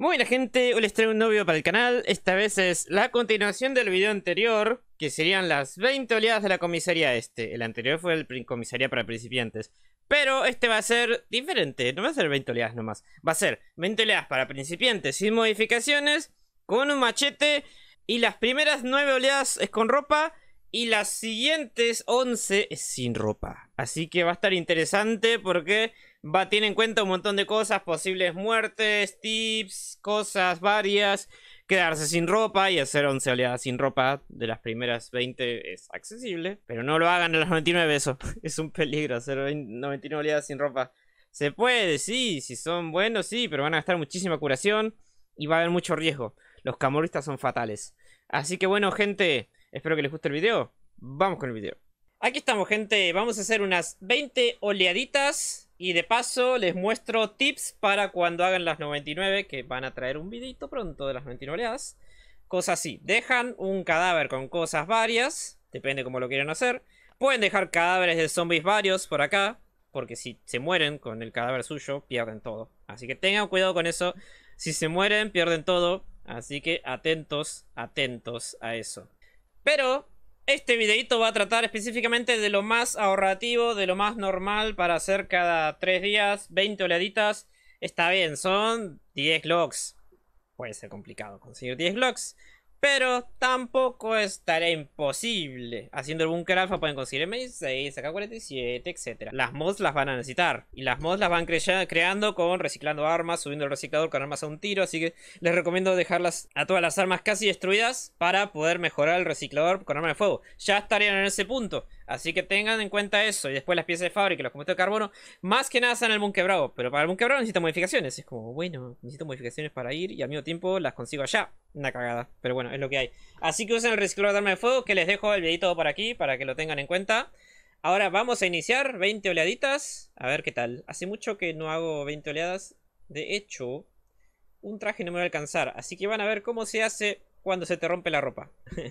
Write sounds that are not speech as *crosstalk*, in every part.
Muy bien gente, hoy les traigo un novio para el canal, esta vez es la continuación del video anterior, que serían las 20 oleadas de la comisaría este, el anterior fue el comisaría para principiantes, pero este va a ser diferente, no va a ser 20 oleadas nomás, va a ser 20 oleadas para principiantes sin modificaciones, con un machete, y las primeras 9 oleadas es con ropa, y las siguientes 11 es sin ropa, así que va a estar interesante porque va, tiene en cuenta un montón de cosas, posibles muertes, tips, cosas varias. Quedarse sin ropa y hacer 11 oleadas sin ropa de las primeras 20 es accesible, pero no lo hagan en las 99 eso. *laughs* Es un peligro hacer 99 oleadas sin ropa. Se puede, sí, si son buenos, sí, pero van a gastar muchísima curación y va a haber mucho riesgo. Los camorristas son fatales. Así que bueno, gente, espero que les guste el video. Vamos con el video. Aquí estamos, gente. Vamos a hacer unas 20 oleaditas y de paso les muestro tips para cuando hagan las 99, que van a traer un videito pronto de las 99 oleadas. Cosas así, dejan un cadáver con cosas varias, depende cómo lo quieran hacer. Pueden dejar cadáveres de zombies varios por acá, porque si se mueren con el cadáver suyo, pierden todo. Así que tengan cuidado con eso, si se mueren, pierden todo. Así que atentos, atentos a eso. Pero este videito va a tratar específicamente de lo más ahorrativo, de lo más normal para hacer cada 3 días, 20 oleaditas. Está bien, son 10 logs. Puede ser complicado conseguir 10 logs. Pero tampoco estará imposible. Haciendo el búnker alfa pueden conseguir m 6 AK-47, etc. Las mods las van a necesitar. Y las mods las van creando con reciclando armas, subiendo el reciclador con armas a un tiro. Así que les recomiendo dejarlas a todas las armas casi destruidas para poder mejorar el reciclador con armas de fuego. Ya estarían en ese punto. Así que tengan en cuenta eso. Y después las piezas de fábrica, los compuestos de carbono, más que nada están en el búnker bravo. Pero para el búnker bravo necesito modificaciones. Es como, bueno, necesito modificaciones para ir y al mismo tiempo las consigo allá. Una cagada. Pero bueno, es lo que hay. Así que usen el reciclador de arma de fuego, que les dejo el videito por aquí para que lo tengan en cuenta. Ahora vamos a iniciar 20 oleaditas. A ver qué tal. Hace mucho que no hago 20 oleadas. De hecho, un traje no me va a alcanzar. Así que van a ver cómo se hace cuando se te rompe la ropa. *laughs*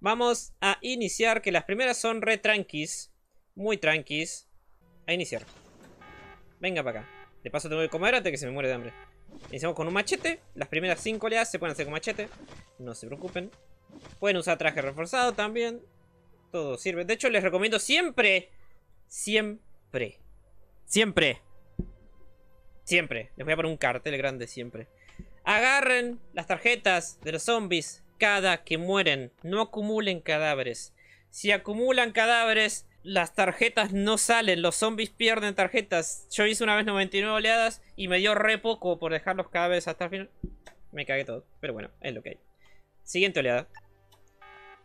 Vamos a iniciar, que las primeras son re tranquis. Muy tranquis. A iniciar. Venga para acá. De paso tengo que comer antes que se me muere de hambre. Iniciamos con un machete. Las primeras 5 oleadas se pueden hacer con machete. No se preocupen. Pueden usar traje reforzado también. Todo sirve. De hecho, les recomiendo siempre. Siempre. Siempre. Siempre. Les voy a poner un cartel grande siempre. Agarren las tarjetas de los zombies cada que mueren. No acumulen cadáveres. Si acumulan cadáveres, las tarjetas no salen. Los zombies pierden tarjetas. Yo hice una vez 99 oleadas y me dio re poco por dejar los cadáveres hasta el final. Me cagué todo. Pero bueno, es lo que hay. Siguiente oleada.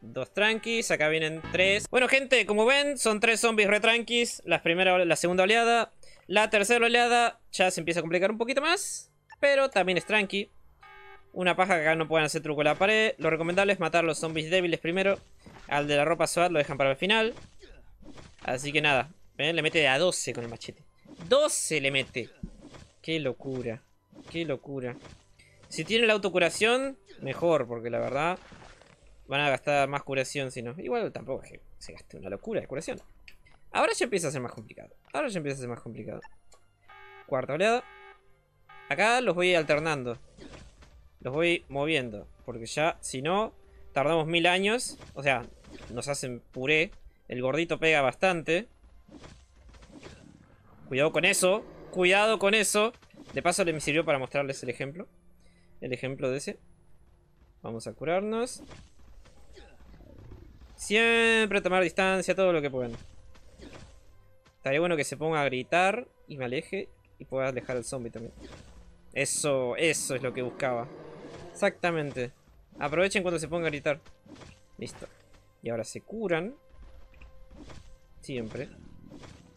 Dos tranquis, acá vienen tres. Bueno, gente, como ven, son tres zombies re tranquis. La, primera, la segunda oleada. La tercera oleada ya se empieza a complicar un poquito más. Pero también es tranqui. Una paja que acá no pueden hacer truco en la pared. Lo recomendable es matar los zombies débiles primero. Al de la ropa SWAT lo dejan para el final. Así que nada. ¿eh? Le mete a 12 con el machete. 12 le mete. Qué locura. Qué locura. Si tiene la autocuración, mejor. Porque la verdad, van a gastar más curación si no. Igual tampoco se gaste una locura de curación. Ahora ya empieza a ser más complicado. Ahora ya empieza a ser más complicado. Cuarta oleada. Acá los voy alternando los voy moviendo. Porque ya, si no, tardamos mil años. O sea, nos hacen puré. El gordito pega bastante. Cuidado con eso. Cuidado con eso. De paso le me sirvió para mostrarles el ejemplo. El ejemplo de ese. Vamos a curarnos. Siempre tomar distancia, todo lo que puedan. Estaría bueno que se ponga a gritar y me aleje y pueda alejar al zombie también. Eso, eso es lo que buscaba. Exactamente. Aprovechen cuando se ponga a gritar. Listo. Y ahora se curan. Siempre.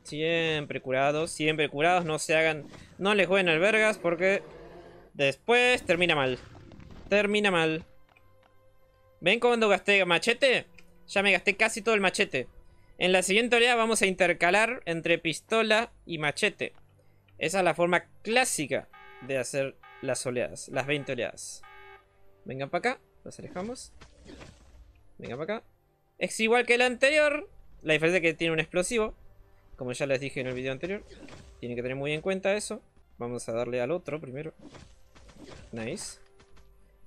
Siempre curados. Siempre curados. No se hagan... No les jueguen albergas porque... Después termina mal. Termina mal. ¿Ven cuando gasté machete? Ya me gasté casi todo el machete. En la siguiente oleada vamos a intercalar entre pistola y machete. Esa es la forma clásica de hacer las oleadas, las 20 oleadas. Vengan para acá. Los alejamos. Venga para acá. Es igual que el anterior. La diferencia es que tiene un explosivo. Como ya les dije en el video anterior. Tienen que tener muy en cuenta eso. Vamos a darle al otro primero. Nice.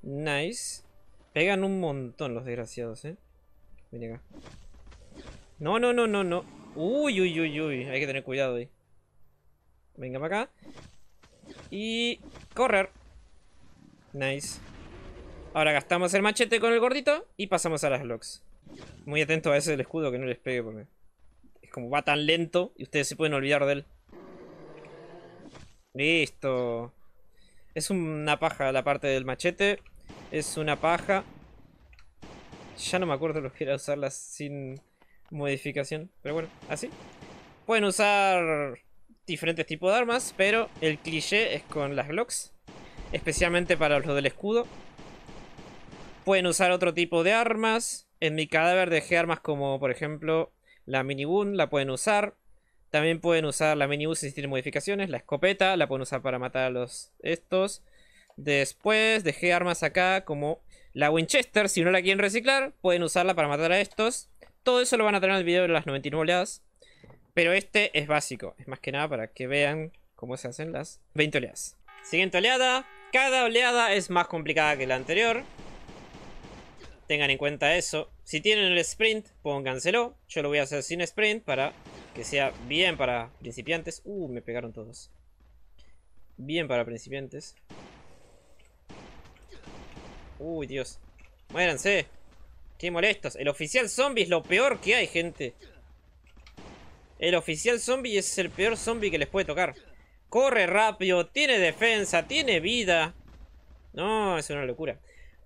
Nice. Pegan un montón los desgraciados, eh. Venga. acá. No, no, no, no, no. Uy, uy, uy, uy. Hay que tener cuidado ahí. Venga para acá. Y... Correr. Nice. Ahora gastamos el machete con el gordito y pasamos a las locks. Muy atento a ese del escudo que no les pegue porque... Es como va tan lento y ustedes se pueden olvidar de él. Listo. Es una paja la parte del machete. Es una paja. Ya no me acuerdo los que era usarlas sin modificación. Pero bueno, así. Pueden usar diferentes tipos de armas, pero el cliché es con las Glocks. Especialmente para los del escudo. Pueden usar otro tipo de armas. En mi cadáver dejé armas como, por ejemplo, la mini boom. la pueden usar. También pueden usar la mini si tienen modificaciones. La escopeta, la pueden usar para matar a los estos. Después dejé armas acá como la Winchester. Si no la quieren reciclar, pueden usarla para matar a estos. Todo eso lo van a tener en el video de las 99 oleadas. Pero este es básico. Es más que nada para que vean cómo se hacen las 20 oleadas. Siguiente oleada. Cada oleada es más complicada que la anterior. Tengan en cuenta eso. Si tienen el sprint, pónganselo. Yo lo voy a hacer sin sprint para que sea bien para principiantes. Uh, me pegaron todos. Bien para principiantes. Uy, Dios. Muéranse. Qué molestos. El oficial zombie es lo peor que hay, gente. El oficial zombie es el peor zombie que les puede tocar. Corre rápido, tiene defensa, tiene vida. No, es una locura.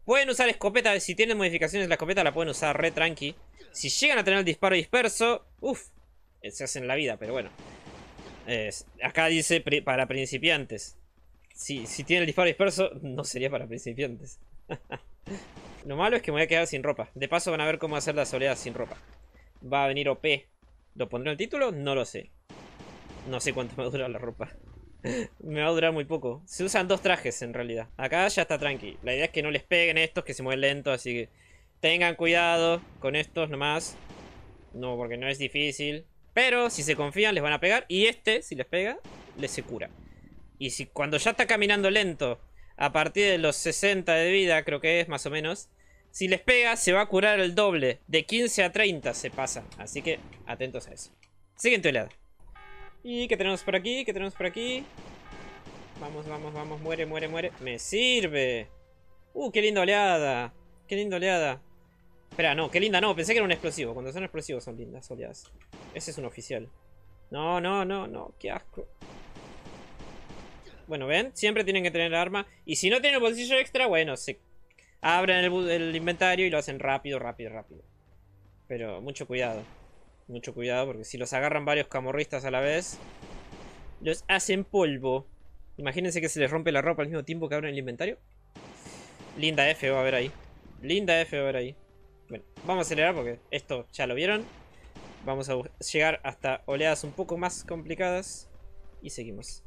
Pueden usar escopeta, si tienen modificaciones la escopeta la pueden usar re tranqui. Si llegan a tener el disparo disperso, uff, se hacen la vida, pero bueno. acá dice para principiantes. Si, si el disparo disperso, no sería para principiantes. *laughs* Lo malo es que me voy a quedar sin ropa. De paso van a ver cómo hacer la soledad sin ropa. Va a venir OP. ¿Lo pondré en el título? No lo sé. No sé cuánto me dura la ropa. Me va a durar muy poco. Se usan dos trajes en realidad. Acá ya está tranqui. La idea es que no les peguen estos que se mueven lento, así que tengan cuidado con estos nomás. No, porque no es difícil. Pero si se confían les van a pegar y este, si les pega, les se cura. Y si cuando ya está caminando lento, a partir de los 60 de vida, creo que es más o menos, si les pega se va a curar el doble. De 15 a 30 se pasa. Así que atentos a eso. Siguiente oleada. ¿Y qué tenemos por aquí? ¿Qué tenemos por aquí? Vamos, vamos, vamos. Muere, muere, muere. ¡Me sirve! ¡Uh, qué linda oleada! ¡Qué linda oleada! Espera, no, qué linda no. Pensé que era un explosivo. Cuando son explosivos son lindas oleadas. Ese es un oficial. No, no, no, no. ¡Qué asco! Bueno, ¿ven? Siempre tienen que tener arma. Y si no tienen bolsillo extra, bueno, se abren el inventario y lo hacen rápido, rápido, rápido. Pero mucho cuidado. Mucho cuidado porque si los agarran varios camorristas a la vez, los hacen polvo. Imagínense que se les rompe la ropa al mismo tiempo que abren el inventario. Linda F va a haber ahí. Linda F va a haber ahí. Bueno, vamos a acelerar porque esto ya lo vieron. Vamos a llegar hasta oleadas un poco más complicadas. Y seguimos.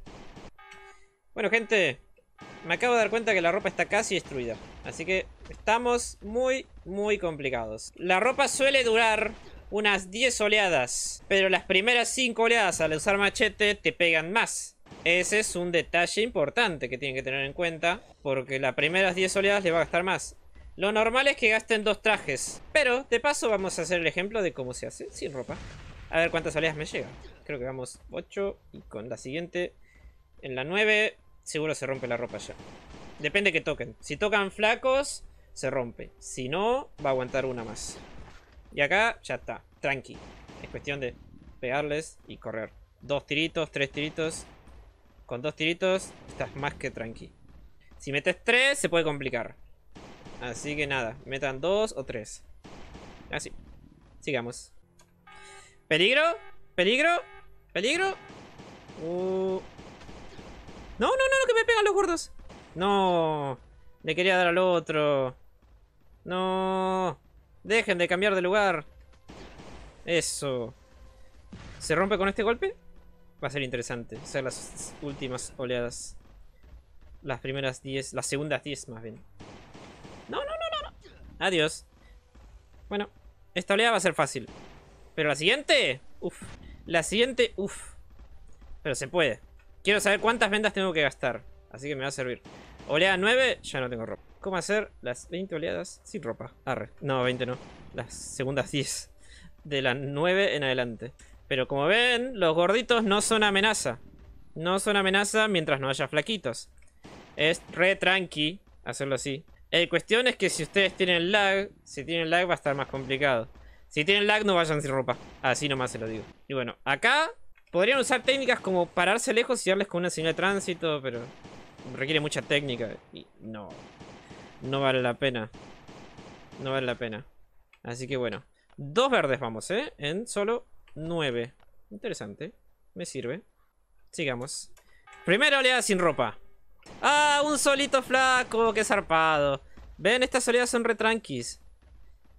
Bueno, gente. Me acabo de dar cuenta que la ropa está casi destruida. Así que estamos muy, muy complicados. La ropa suele durar unas 10 oleadas. Pero las primeras 5 oleadas al usar machete te pegan más. Ese es un detalle importante que tienen que tener en cuenta. Porque las primeras 10 oleadas le va a gastar más. Lo normal es que gasten dos trajes. Pero, de paso, vamos a hacer el ejemplo de cómo se hace sin ropa. A ver cuántas oleadas me llega. Creo que vamos 8 y con la siguiente, en la 9, seguro se rompe la ropa ya. Depende que toquen. Si tocan flacos, se rompe. Si no, va a aguantar una más. Y acá ya está, tranqui. Es cuestión de pegarles y correr. Dos tiritos, tres tiritos. Con dos tiritos estás más que tranqui. Si metes tres se puede complicar. Así que nada, metan dos o tres. Así. Sigamos. Peligro, peligro, peligro. Uh... No, no, no, que me pegan los gordos. No, le quería dar al otro. No. Dejen de cambiar de lugar. Eso. ¿Se rompe con este golpe? Va a ser interesante. O sea, las últimas oleadas. Las primeras 10. Las segundas diez, más bien. No, no, no, no, Adiós. Bueno, esta oleada va a ser fácil. Pero la siguiente. Uf. La siguiente. Uf. Pero se puede. Quiero saber cuántas vendas tengo que gastar. Así que me va a servir. Oleada 9. Ya no tengo ropa cómo hacer las 20 oleadas sin ropa. Arre. No, 20 no. Las segundas 10. De las 9 en adelante. Pero como ven, los gorditos no son amenaza. No son amenaza mientras no haya flaquitos. Es re tranqui hacerlo así. La cuestión es que si ustedes tienen lag, si tienen lag va a estar más complicado. Si tienen lag no vayan sin ropa. Así nomás se lo digo. Y bueno, acá podrían usar técnicas como pararse lejos y darles con una señal de tránsito, pero requiere mucha técnica. Y no, no vale la pena. No vale la pena. Así que bueno. Dos verdes vamos, ¿eh? En solo nueve. Interesante. Me sirve. Sigamos. Primera oleada sin ropa. ¡Ah! Un solito flaco. ¡Qué zarpado! Ven, estas oleadas son retranquis.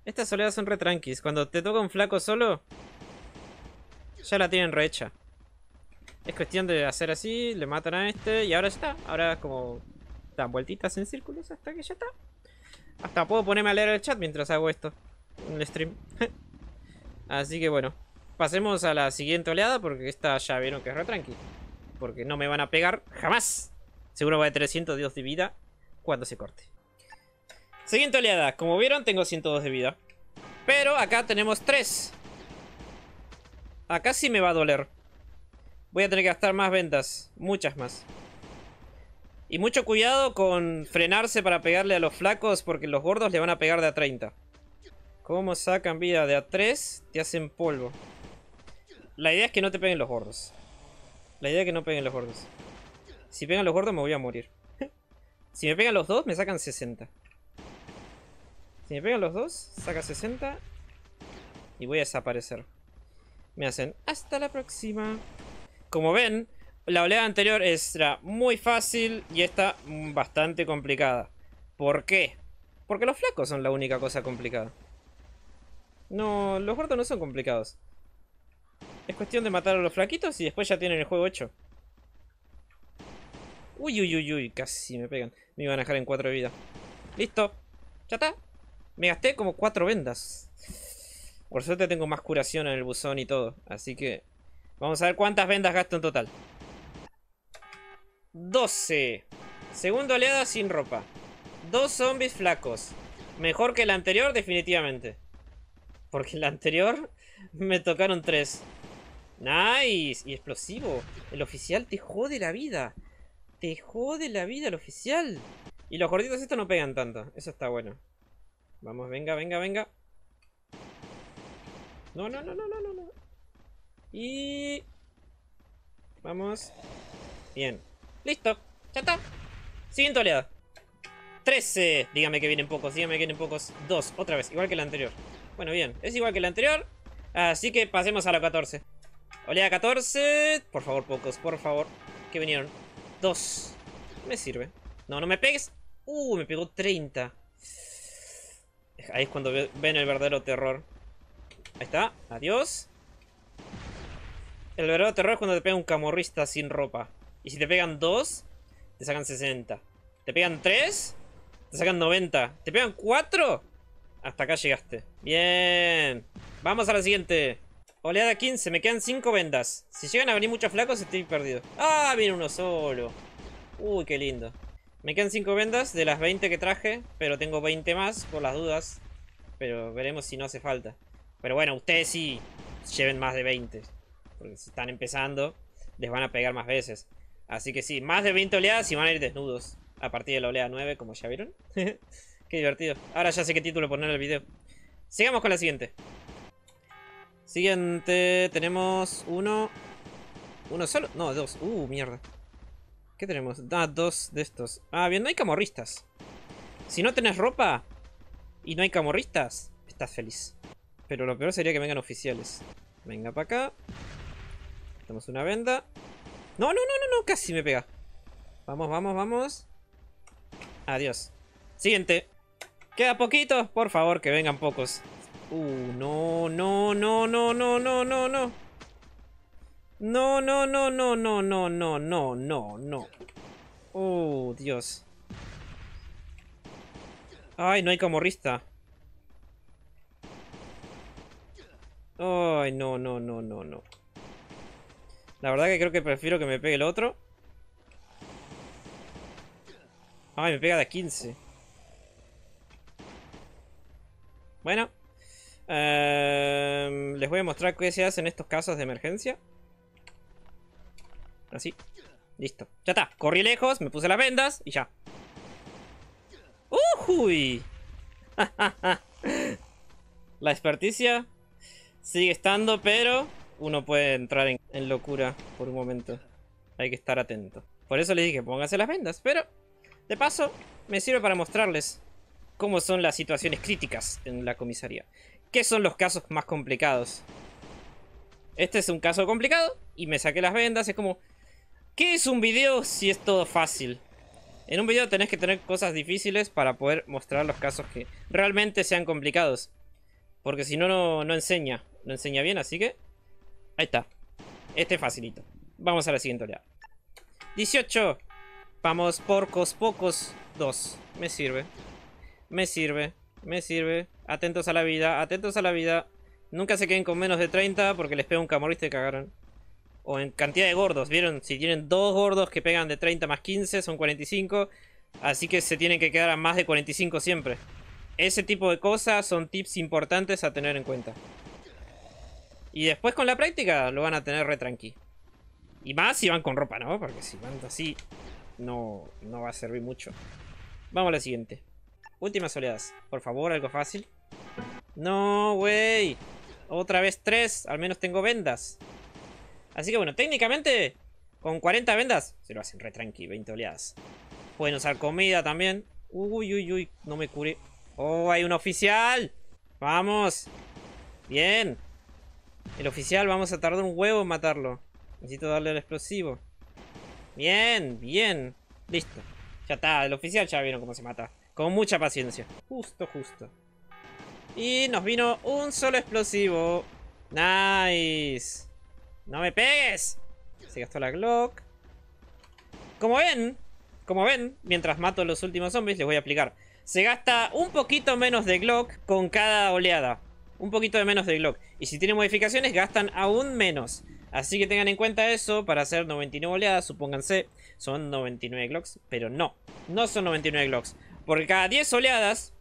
Estas oleadas son retranquis. Cuando te toca un flaco solo... Ya la tienen rehecha. Es cuestión de hacer así, le matan a este y ahora está. Ahora es como dan vueltitas en círculos hasta que ya está. Hasta puedo ponerme a leer el chat mientras hago esto. El stream. *laughs* Así que bueno. Pasemos a la siguiente oleada porque esta ya vieron que es Porque no me van a pegar jamás. Seguro va de dios de vida cuando se corte. Siguiente oleada. Como vieron tengo 102 de vida. Pero acá tenemos 3. Acá sí me va a doler. Voy a tener que gastar más ventas. Muchas más. Y mucho cuidado con frenarse para pegarle a los flacos porque los gordos le van a pegar de a 30. Como sacan vida? De a 3 te hacen polvo. La idea es que no te peguen los gordos. La idea es que no peguen los gordos. Si pegan los gordos me voy a morir. *laughs* si me pegan los dos me sacan 60. Si me pegan los dos, saca 60. Y voy a desaparecer. Me hacen hasta la próxima. Como ven, la oleada anterior era muy fácil y esta bastante complicada. ¿Por qué? Porque los flacos son la única cosa complicada. No, los gordos no son complicados. Es cuestión de matar a los flaquitos y después ya tienen el juego hecho. Uy, uy, uy, uy, casi me pegan. Me iban a dejar en cuatro de vida. Listo. Ya está. Me gasté como cuatro vendas. Por suerte tengo más curación en el buzón y todo. Así que vamos a ver cuántas vendas gasto en total. 12. Segundo oleada sin ropa. Dos zombies flacos. Mejor que el anterior, definitivamente. Porque la anterior *laughs* me tocaron tres. Nice. Y explosivo. El oficial te jode la vida. Te jode la vida el oficial. Y los gorditos estos no pegan tanto. Eso está bueno. Vamos, venga, venga, venga. No, no, no, no, no, no. Y... Vamos. Bien. Listo. Ya está. Siguiente oleada. 13. Dígame que vienen pocos, dígame que vienen pocos. Dos. otra vez, igual que la anterior. Bueno, bien, es igual que la anterior. Así que pasemos a la 14. Oleada 14. Por favor, pocos, por favor. Que vinieron. Dos. Me sirve. No, no me pegues. Uh, me pegó 30. Ahí es cuando ven el verdadero terror. Ahí está, adiós. El verdadero terror es cuando te pega un camorrista sin ropa. Y si te pegan 2, te sacan 60. Te pegan 3, te sacan 90. Te pegan 4, hasta acá llegaste. Bien. Vamos a la siguiente. Oleada 15, me quedan 5 vendas. Si llegan a venir muchos flacos, estoy perdido. ¡Ah! Viene uno solo. Uy, qué lindo. Me quedan 5 vendas de las 20 que traje, pero tengo 20 más por las dudas. Pero veremos si no hace falta. Pero bueno, ustedes sí lleven más de 20. Porque si están empezando, les van a pegar más veces. Así que sí, más de 20 oleadas y van a ir desnudos. A partir de la oleada 9, como ya vieron. *laughs* Qué divertido. Ahora ya sé qué título poner al video. Sigamos con la siguiente. Siguiente, tenemos uno... ¿Uno solo? No, dos. Uh, mierda. ¿Qué tenemos? Ah, dos de estos. Ah, bien, no hay camorristas. Si no tenés ropa y no hay camorristas, estás feliz. Pero lo peor sería que vengan oficiales. Venga para acá. Tenemos una venda. No, no, no, no, no, casi me pega. Vamos, vamos, vamos. Adiós. Siguiente. Queda poquito. Por favor, que vengan pocos. Uh, no, no, no, no, no, no, no, no. No, no, no, no, no, no, no, no, no, no. Oh, Dios. Ay, no hay camorrista. Ay, no, no, no, no, no. La verdad que creo que prefiero que me pegue el otro. Ay, me pega de 15. Bueno. Em, les voy a mostrar qué se hace en estos casos de emergencia. Así. Listo. Ya está. Corrí lejos, me puse las vendas y ya. ¡Uy! *laughs* La experticia sigue estando, pero uno puede entrar en, locura por un momento. Hay que estar atento. Por eso les dije, pónganse las vendas, pero de paso me sirve para mostrarles cómo son las situaciones críticas en la comisaría. ¿Qué son los casos más complicados? Este es un caso complicado y me saqué las vendas. Es como, ¿qué es un video si es todo fácil? En un video tenés que tener cosas difíciles para poder mostrar los casos que realmente sean complicados. Porque si no, no, no enseña. No enseña bien, así que Ahí está. Este es facilito. Vamos a la siguiente oleada. 18. Vamos, porcos, pocos. 2. Me sirve. Me sirve. Me sirve. Atentos a la vida. Atentos a la vida. Nunca se queden con menos de 30 porque les pega un camorista y cagaron. O en cantidad de gordos, ¿vieron? Si tienen dos gordos que pegan de 30 más 15, son 45. Así que se tienen que quedar a más de 45 siempre. Ese tipo de cosas son tips importantes a tener en cuenta. Y después con la práctica lo van a tener re tranqui. Y más si van con ropa, ¿no? Porque si van así, no, no va a servir mucho. Vamos a la siguiente. Últimas oleadas. Por favor, algo fácil. No, güey. Otra vez tres. Al menos tengo vendas. Así que bueno, técnicamente, con 40 vendas, se lo hacen re tranqui, 20 oleadas. Pueden usar comida también. Uy, uy, uy, no me curé. Oh, hay un oficial. Vamos. Bien. El oficial, vamos a tardar un huevo en matarlo. Necesito darle el explosivo. Bien, bien. Listo. Ya está, el oficial ya vieron cómo se mata. Con mucha paciencia. Justo, justo. Y nos vino un solo explosivo. Nice. No me pegues. Se gastó la Glock. Como ven, como ven, mientras mato los últimos zombies, les voy a aplicar. Se gasta un poquito menos de Glock con cada oleada un poquito de menos de Glock. Y si tienen modificaciones, gastan aún menos. Así que tengan en cuenta eso para hacer 99 oleadas, supónganse, son 99 Glocks, pero no, no son 99 Glocks. Porque cada 10 oleadas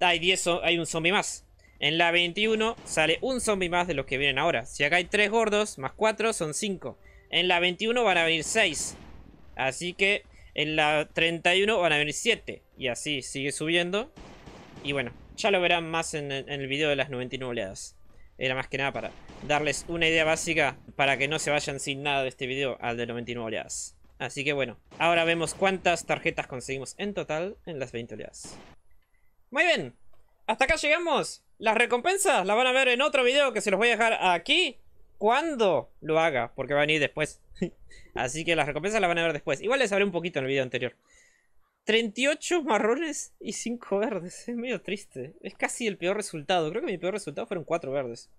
hay, hay un zombie más. En la 21 sale un zombie más de los que vienen ahora. Si acá hay 3 gordos, más 4 son 5. En la 21 van a venir 6. Así que en la 31 van a venir 7. Y así sigue subiendo. Y bueno, ya lo verán más en, el video de las 99 oleadas. Era más que nada para darles una idea básica para que no se vayan sin nada de este video al de 99 oleadas. Así que bueno, ahora vemos cuántas tarjetas conseguimos en total en las 20 oleadas. Muy bien, hasta acá llegamos. Las recompensas las van a ver en otro video que se los voy a dejar aquí cuando lo haga, porque va a venir después. *laughs* Así que las recompensas las van a ver después. Igual les hablé un poquito en el video anterior. 38 marrones y 5 verdes. Es medio triste. Es casi el peor resultado. Creo que mi peor resultado fueron 4 verdes.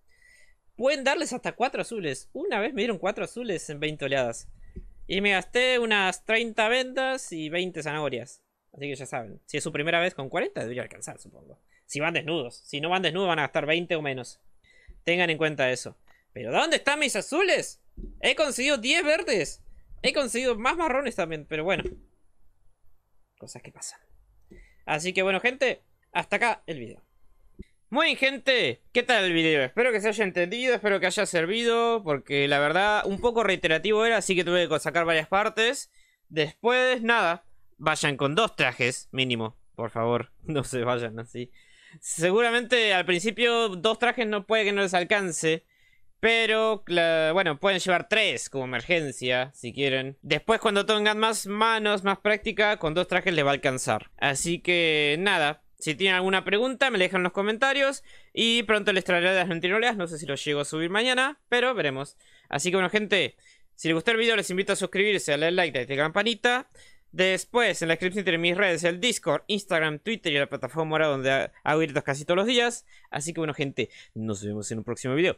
Pueden darles hasta 4 azules. Una vez me dieron 4 azules en 20 oleadas. Y me gasté unas 30 vendas y 20 zanahorias. Así que ya saben. Si es su primera vez con 40 debería alcanzar, supongo. Si van desnudos. Si no van desnudos van a gastar 20 o menos. Tengan en cuenta eso. ¿Pero dónde están mis azules? He conseguido 10 verdes. He conseguido más marrones también, pero bueno cosas que pasan. Así que bueno, gente, hasta acá el video. Muy bien, gente, ¿qué tal el video? Espero que se haya entendido, espero que haya servido, porque la verdad un poco reiterativo era, así que tuve que sacar varias partes. Después, nada, vayan con dos trajes mínimo, por favor, *laughs* no se vayan así. Seguramente al principio dos trajes no puede que no les alcance, pero, bueno, pueden llevar tres como emergencia, si quieren. Después, cuando tengan más manos, más práctica, con dos trajes les va a alcanzar. Así que, nada. Si tienen alguna pregunta, me dejan en los comentarios. Y pronto les traeré las lentinoleas. No sé si los llego a subir mañana, pero veremos. Así que, bueno, gente. Si les gustó el video, les invito a suscribirse, a darle like, a la campanita. Después, en la descripción tienen mis redes, el Discord, Instagram, Twitter y la plataforma donde hago directos casi todos los días. Así que bueno, gente, nos vemos en un próximo video.